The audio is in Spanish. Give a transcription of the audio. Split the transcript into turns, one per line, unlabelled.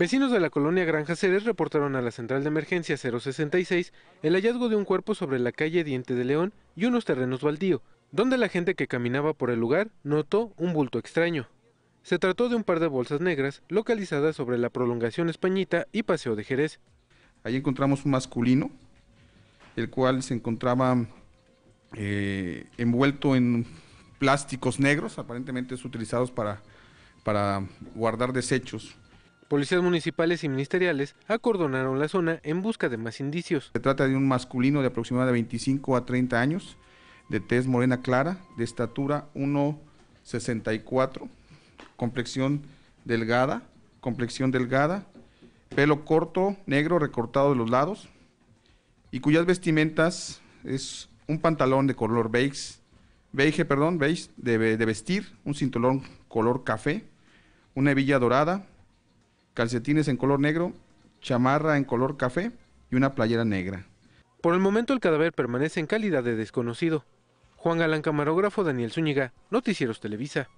Vecinos de la colonia Granja Ceres reportaron a la central de emergencia 066 el hallazgo de un cuerpo sobre la calle Diente de León y unos terrenos baldío, donde la gente que caminaba por el lugar notó un bulto extraño. Se trató de un par de bolsas negras localizadas sobre la prolongación Españita y Paseo de Jerez. Ahí encontramos un masculino, el cual se encontraba
eh, envuelto en plásticos negros, aparentemente utilizados para, para guardar desechos. Policías municipales y ministeriales acordonaron la zona en busca de más indicios. Se trata de un masculino de aproximadamente 25 a 30 años, de tez morena clara, de estatura 1,64, complexión delgada, complexión delgada, pelo corto, negro, recortado de los lados, y cuyas vestimentas es un pantalón de color beige, beige, perdón, beige de, de vestir, un cinturón color café, una hebilla dorada, calcetines en color negro, chamarra en color café y
una playera negra. Por el momento el cadáver permanece en calidad de desconocido. Juan Galán, camarógrafo Daniel Zúñiga, Noticieros Televisa.